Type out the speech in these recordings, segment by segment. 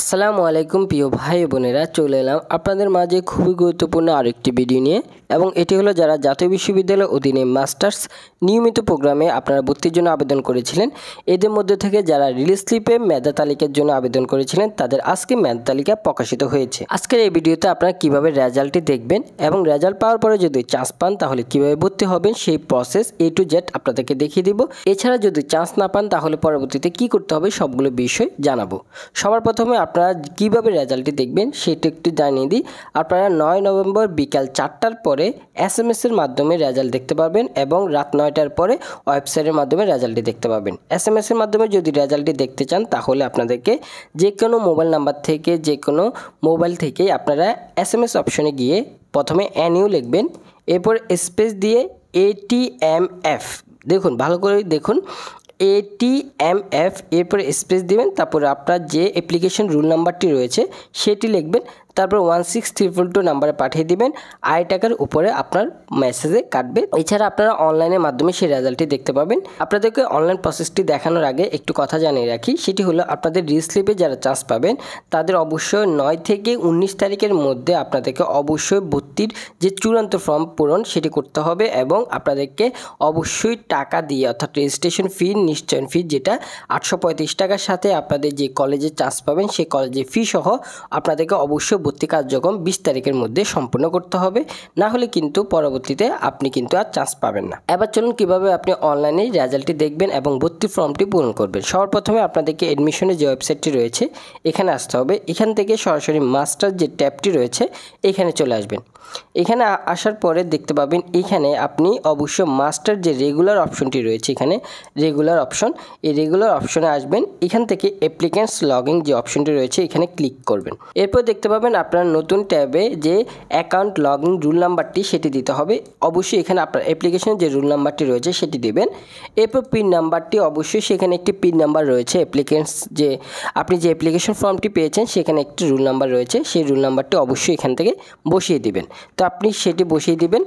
আসসালামু আলাইকুম প্রিয় ভাই বোনেরা চলে এলাম আপনাদের মাঝে খুবই গুরুত্বপূর্ণ আরেকটি ভিডিও নিয়ে এবং এটি হলো যারা জাতীয় বিশ্ববিদ্যালয়ের অধীনে মাস্টার্স নিয়মিত প্রোগ্রামে আপনারা ভর্তির জন্য আবেদন করেছিলেন এদের মধ্যে থেকে যারা রিলিজ স্লিপে মেধা তালিকার জন্য আবেদন করেছিলেন তাদের আজকে মেধা তালিকা প্রকাশিত হয়েছে আজকের এই ভিডিওতে আপনারা কিভাবে রেজাল্টটি দেখবেন এবং রেজাল্ট পাওয়ার পরে যদি চান্স পান তাহলে কিভাবে ভর্তি হবেন সেই প্রসেস এ টু জেড আপনাদেরকে দেখিয়ে দিব এছাড়া যদি চান্স না পান তাহলে পরবর্তীতে কি করতে হবে সবগুলো বিষয় জানাবো সবার প্রথমে আপনারা কীভাবে রেজাল্টটি দেখবেন সেটা একটু জানিয়ে দিই আপনারা নয় নভেম্বর বিকাল চারটার পরে এস এম এসের মাধ্যমে রেজাল্ট দেখতে পাবেন এবং রাত নয়টার পরে ওয়েবসাইটের মাধ্যমে রেজাল্টটি দেখতে পাবেন এস এর মাধ্যমে যদি রেজাল্টটি দেখতে চান তাহলে আপনাদেরকে যে কোনো মোবাইল নাম্বার থেকে যে কোনো মোবাইল থেকে আপনারা এস এম এস অপশনে গিয়ে প্রথমে অ্যানিউ লিখবেন এরপর স্পেস দিয়ে এটিএমএফ দেখুন ভালো করে দেখুন এটিএমএফ এরপরে স্পেস দেবেন তারপরে আপনার যে অ্যাপ্লিকেশন রুল নাম্বারটি রয়েছে সেটি লিখবেন তারপর ওয়ান সিক্স ট্রিপল টু নাম্বারে পাঠিয়ে দেবেন আই টাকার উপরে আপনার মেসেজে কাটবে এছাড়া আপনারা অনলাইনের মাধ্যমে সেই রেজাল্টটি দেখতে পাবেন আপনাদেরকে অনলাইন প্রসেসটি দেখানোর আগে একটু কথা জানিয়ে রাখি সেটি হলো আপনাদের রিস্লিপে যারা চান্স পাবেন তাদের অবশ্যই নয় থেকে উনিশ তারিখের মধ্যে আপনাদেরকে অবশ্যই ভর্তির যে চূড়ান্ত ফর্ম পূরণ সেটি করতে হবে এবং আপনাদেরকে অবশ্যই টাকা দিয়ে অর্থাৎ রেজিস্ট্রেশন ফি নিশ্চয়ন ফি যেটা আটশো টাকার সাথে আপনাদের যে কলেজে চান্স পাবেন সেই কলেজে ফি সহ আপনাদেরকে অবশ্যই পরবর্তী কার্যক্রম বিশ তারিখের মধ্যে সম্পূর্ণ করতে হবে না হলে কিন্তু পরবর্তীতে আপনি কিন্তু আর চান্স পাবেন না এবার চলুন কিভাবে আপনি অনলাইনে রেজাল্টটি দেখবেন এবং ভর্তি ফর্মটি পূরণ করবেন সর্বপ্রথমে আপনাদেরকে অ্যাডমিশনের যে ওয়েবসাইটটি রয়েছে এখানে আসতে হবে এখান থেকে সরাসরি মাস্টার যে ট্যাবটি রয়েছে এখানে চলে আসবেন এখানে আসার পরে দেখতে পাবেন এখানে আপনি অবশ্য মাস্টার যে রেগুলার অপশনটি রয়েছে এখানে রেগুলার অপশন এই রেগুলার অপশনে আসবেন এখান থেকে অ্যাপ্লিকেন্টস লগিং যে অপশনটি রয়েছে এখানে ক্লিক করবেন এরপর দেখতে পাবেন আপনার নতুন ট্যাবে যে অ্যাকাউন্ট লগিং রুল নাম্বারটি সেটি দিতে হবে অবশ্যই এখানে আপনার অ্যাপ্লিকেশনের যে রুল নাম্বারটি রয়েছে সেটি দেবেন এরপর পিন নাম্বারটি অবশ্যই সেখানে একটি পিন নাম্বার রয়েছে অ্যাপ্লিকেন্টস যে আপনি যে অ্যাপ্লিকেশন ফর্মটি পেয়েছেন সেখানে একটি রুল নাম্বার রয়েছে সেই রুল নাম্বারটি অবশ্যই এখান থেকে বসিয়ে দেবেন তো আপনি সেটি বসিয়ে দিবেন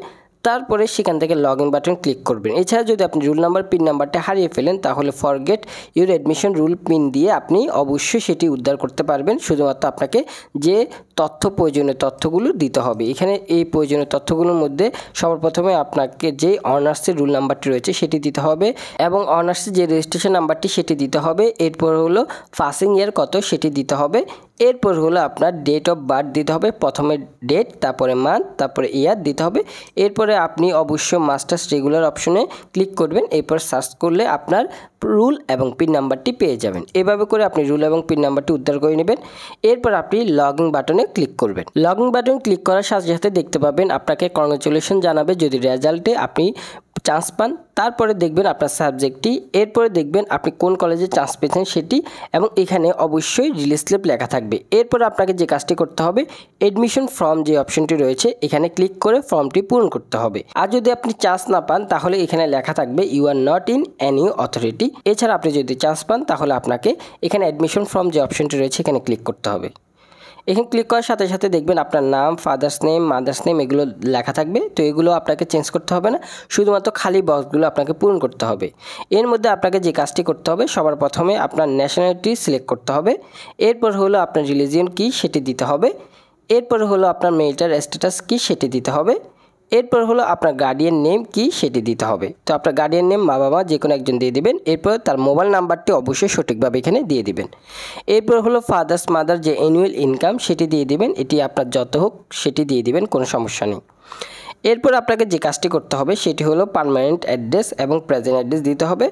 তারপরে সেখান থেকে লগ ইন বাটন ক্লিক করবেন এছাড়া যদি আপনি রুল নাম্বার পিন নাম্বারটা হারিয়ে ফেলেন তাহলে forget your admission roll pin দিয়ে আপনি অবশ্যই সেটি উদ্ধার করতে পারবেন শুধুমাত্র আপনাকে যে তথ্য প্রয়োজনীয় তথ্যগুলো দিতে হবে এখানে এই প্রয়োজনীয় তথ্যগুলোর মধ্যে সর্বপ্রথমে আপনাকে যে অনার্সের রুল নাম্বারটি রয়েছে সেটি দিতে হবে এবং অনার্সের যে রেজিস্ট্রেশন নাম্বারটি সেটি দিতে হবে এরপর হলো পাসিং ইয়ার কত সেটি দিতে হবে এরপর হলো আপনার ডেট অফ বার্থ দিতে হবে প্রথমে ডেট তারপরে মান্থ তারপরে ইয়ার দিতে হবে এরপরে আপনি অবশ্য মাস্টার্স রেগুলার অপশনে ক্লিক করবেন এরপর সার্চ করলে আপনার রুল এবং পিন নাম্বারটি পেয়ে যাবেন এভাবে করে আপনি রুল এবং পিন নাম্বারটি উদ্ধার করে নেবেন এরপর আপনি ইন বাটনে ক্লিক করবেন ইন বাটন ক্লিক করার সাথে সাথে দেখতে পাবেন আপনাকে কংগ্রেচুলেশন জানাবে যদি রেজাল্টে আপনি চান্স পান তারপরে দেখবেন আপনার সাবজেক্টটি এরপরে দেখবেন আপনি কোন কলেজে চান্স পেয়েছেন সেটি এবং এখানে অবশ্যই রিলিজ স্লিপ লেখা থাকবে এরপর আপনাকে যে কাজটি করতে হবে এডমিশন ফর্ম যে অপশনটি রয়েছে এখানে ক্লিক করে ফর্মটি পূরণ করতে হবে আর যদি আপনি চান্স না পান তাহলে এখানে লেখা থাকবে you are not in any authority এছাড়া আপনি যদি চান্স পান তাহলে আপনাকে এখানে অ্যাডমিশন ফর্ম যে অপশনটি রয়েছে এখানে ক্লিক করতে হবে এখানে ক্লিক করার সাথে সাথে দেখবেন আপনার নাম ফাদার্স নেম মাদার্স নেম এগুলো লেখা থাকবে তো এগুলো আপনাকে চেঞ্জ করতে হবে না শুধুমাত্র খালি বক্সগুলো আপনাকে পূরণ করতে হবে এর মধ্যে আপনাকে যে কাজটি করতে হবে সবার প্রথমে আপনার ন্যাশনালিটি সিলেক্ট করতে হবে এরপর হলো আপনার রিলিজিয়ন কি সেটি দিতে হবে এরপর হলো আপনার মেয়েটার স্ট্যাটাস কি সেটি দিতে হবে এরপর হলো আপনার গার্ডিয়ান নেম কি সেটি দিতে হবে তো আপনার গার্ডিয়ান নেম মা বাবা যে কোনো একজন দিয়ে দেবেন এরপর তার মোবাইল নাম্বারটি অবশ্যই সঠিকভাবে এখানে দিয়ে দিবেন এরপর হলো ফাদার্স মাদার যে অ্যানুয়াল ইনকাম সেটি দিয়ে দিবেন এটি আপনার যত হোক সেটি দিয়ে দিবেন কোনো সমস্যা নেই এরপর আপনাকে যে কাজটি করতে হবে সেটি হলো পারমানেন্ট অ্যাড্রেস এবং প্রেজেন্ট অ্যাড্রেস দিতে হবে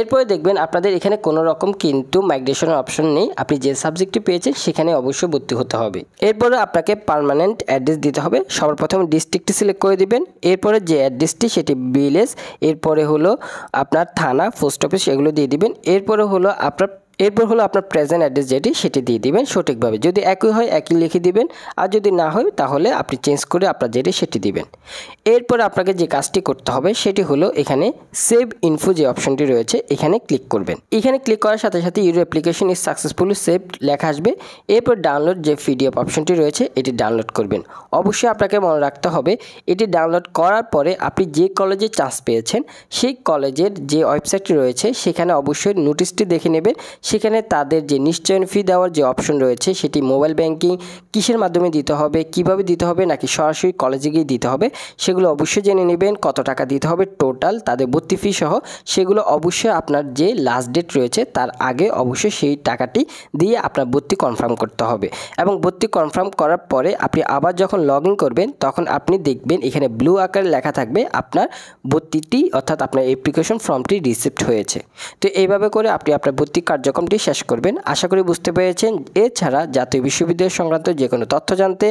এরপরে দেখবেন আপনাদের এখানে কোনো রকম কিন্তু মাইগ্রেশনের অপশন নেই আপনি যে সাবজেক্টটি পেয়েছেন সেখানে অবশ্যই ভর্তি হতে হবে এরপরে আপনাকে পারমানেন্ট অ্যাড্রেস দিতে হবে সবার ডিস্ট্রিক্টটি সিলেক্ট করে দিবেন এরপরে যে অ্যাড্রেসটি সেটি ভিলেজ এরপরে হলো আপনার থানা পোস্ট অফিস এগুলো দিয়ে দিবেন এরপরে হলো আপনার এরপর হলো আপনার প্রেজেন্ট অ্যাড্রেস যেটি সেটি দিয়ে দিবেন সঠিকভাবে যদি একই হয় একই লিখে দিবেন আর যদি না হয় তাহলে আপনি চেঞ্জ করে আপনার যেটি সেটি দিবেন এরপর আপনাকে যে কাজটি করতে হবে সেটি হলো এখানে সেভ ইনফো যে অপশনটি রয়েছে এখানে ক্লিক করবেন এখানে ক্লিক করার সাথে সাথে your application is successfully save লেখা আসবে এরপর ডাউনলোড যে পিডিএফ অপশনটি রয়েছে এটি ডাউনলোড করবেন অবশ্যই আপনাকে মনে রাখতে হবে এটি ডাউনলোড করার পরে আপনি যে কলেজে চান্স পেয়েছেন সেই কলেজের যে ওয়েবসাইটটি রয়েছে সেখানে অবশ্যই নোটিশটি দেখে নেবেন সেখানে তাদের যে নিশ্চয়ন ফি দেওয়ার যে অপশন রয়েছে সেটি মোবাইল ব্যাংকিং কিসের মাধ্যমে দিতে হবে কিভাবে দিতে হবে নাকি সরাসরি কলেজে গিয়ে দিতে হবে সেগুলো অবশ্যই জেনে নেবেন কত টাকা দিতে হবে টোটাল তাদের ভর্তি ফি সহ সেগুলো অবশ্যই আপনার যে লাস্ট ডেট রয়েছে তার আগে অবশ্যই সেই টাকাটি দিয়ে আপনার ভর্তি কনফার্ম করতে হবে এবং ভর্তি কনফার্ম করার পরে আপনি আবার যখন লগ করবেন তখন আপনি দেখবেন এখানে ব্লু আকারে লেখা থাকবে আপনার ভর্তিটি অর্থাৎ আপনার অ্যাপ্লিকেশন ফর্মটি রিসিপ্ট হয়েছে তো এইভাবে করে আপনি আপনার ভর্তি কার্যক্রম পাঠ্যক্রমটি শেষ করবেন আশা করি বুঝতে পেরেছেন এছাড়া জাতীয় বিশ্ববিদ্যালয় সংক্রান্ত যে কোনো তথ্য জানতে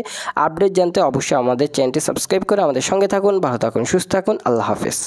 আপডেট জানতে অবশ্যই আমাদের চ্যানেলটি সাবস্ক্রাইব করে আমাদের সঙ্গে থাকুন ভালো থাকুন সুস্থ থাকুন আল্লাহ হাফেজ